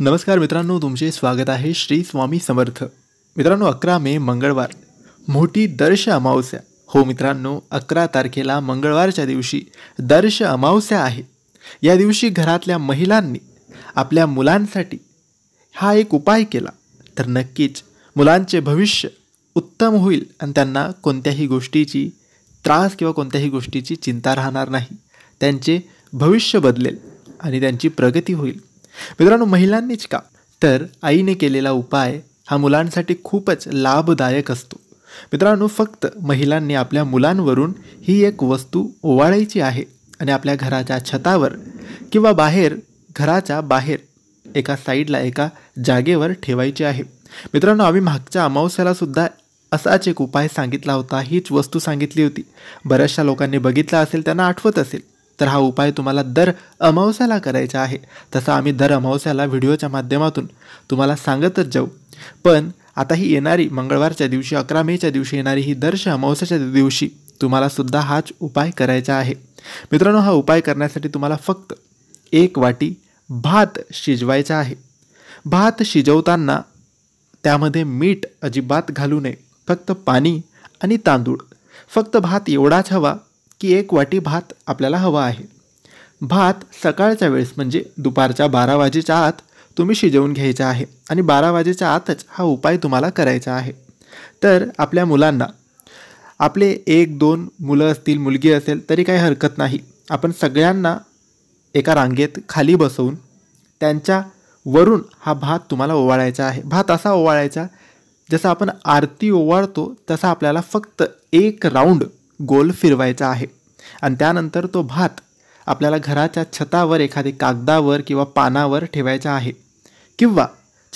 नमस्कार मित्रांनो तुमचे स्वागत आहे श्री स्वामी समर्थ मित्रांनो अकरा मे मंगळवार मोठी दर्श अमावस्या हो मित्रांनो अकरा तारखेला मंगळवारच्या दिवशी दर्श अमावस्या आहे या दिवशी घरातल्या महिलांनी आपल्या मुलांसाठी हा एक उपाय केला तर नक्कीच मुलांचे भविष्य उत्तम होईल आणि त्यांना कोणत्याही गोष्टीची त्रास किंवा कोणत्याही गोष्टीची चिंता राहणार नाही त्यांचे भविष्य बदलेल आणि त्यांची प्रगती होईल मित्रांनो महिलांनीच का तर आईने केलेला उपाय हा मुलांसाठी खूपच लाभदायक असतो मित्रांनो फक्त महिलांनी आपल्या मुलांवरून ही एक वस्तू ओवाळायची आहे आणि आपल्या घराच्या छतावर किंवा बाहेर घराच्या बाहेर एका साईडला एका जागेवर ठेवायची आहे मित्रांनो आम्ही मागच्या अमावस्यालासुद्धा असाच एक उपाय सांगितला होता हीच वस्तू सांगितली होती बऱ्याचशा लोकांनी बघितला असेल त्यांना आठवत असेल तर हा उपाय तुम्हाला दर अमावस्याला करायचा आहे तसा आम्ही दर अमावस्याला व्हिडिओच्या माध्यमातून तुम्हाला सांगतच जाऊ पण आता ही येणारी मंगळवारच्या दिवशी अकरा मेच्या दिवशी येणारी ही दर्श अमावस्याच्या दिवशी तुम्हालासुद्धा हाच उपाय करायचा आहे मित्रांनो हा उपाय करण्यासाठी तुम्हाला फक्त एक वाटी भात शिजवायचा आहे भात शिजवताना त्यामध्ये मीठ अजिबात घालू नये फक्त पाणी आणि तांदूळ फक्त भात एवढाच हवा की एक वाटी भात आपल्याला हवा आहे भात सकाळच्या वेळेस म्हणजे दुपारच्या बारा वाजेच्या आत तुम्ही शिजवून घ्यायचा आहे आणि बारा वाजेच्या आतच हा उपाय तुम्हाला करायचा आहे तर आपल्या मुलांना आपले एक दोन मुलं असतील मुलगी असेल तरी काही हरकत नाही आपण सगळ्यांना एका रांगेत खाली बसवून त्यांच्या वरून हा भात तुम्हाला ओवाळायचा आहे भात असा ओवाळायचा जसा आपण आरती ओवाळतो तसा आपल्याला फक्त एक राऊंड गोल फिरवायचा आहे आणि त्यानंतर तो भात आपल्याला घराच्या छतावर एखादे कागदावर किंवा पानावर ठेवायचा आहे किंवा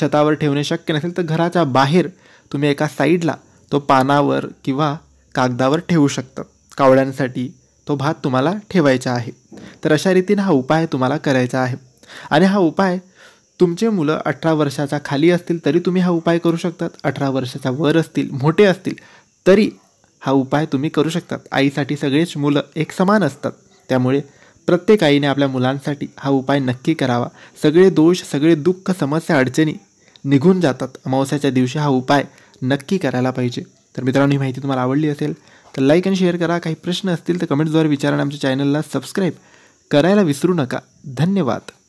छतावर ठेवणे शक्य नसेल तर घराच्या बाहेर तुम्ही एका साईडला तो पानावर किंवा कागदावर ठेवू शकतं कावळ्यांसाठी तो भात तुम्हाला ठेवायचा आहे तर अशा रीतीने हा उपाय तुम्हाला करायचा आहे आणि हा उपाय तुमचे मुलं अठरा वर्षाच्या खाली असतील तरी तुम्ही हा उपाय करू शकतात अठरा वर्षाच्या वर असतील मोठे असतील तरी हा उपाय तुम्ही करू शकतात आईसाठी सगळेच मुलं एक समान असतात त्यामुळे प्रत्येक आईने आपल्या मुलांसाठी हा उपाय नक्की करावा सगळे दोष सगळे दुःख समस्या अडचणी निघून जातात अमावस्याच्या दिवशी हा उपाय नक्की करायला पाहिजे तर मित्रांनो ही माहिती तुम्हाला आवडली असेल तर लाईक आणि शेअर करा काही प्रश्न असतील तर कमेंट्सद्वारे विचारा आमच्या चॅनलला सबस्क्राईब करायला विसरू नका धन्यवाद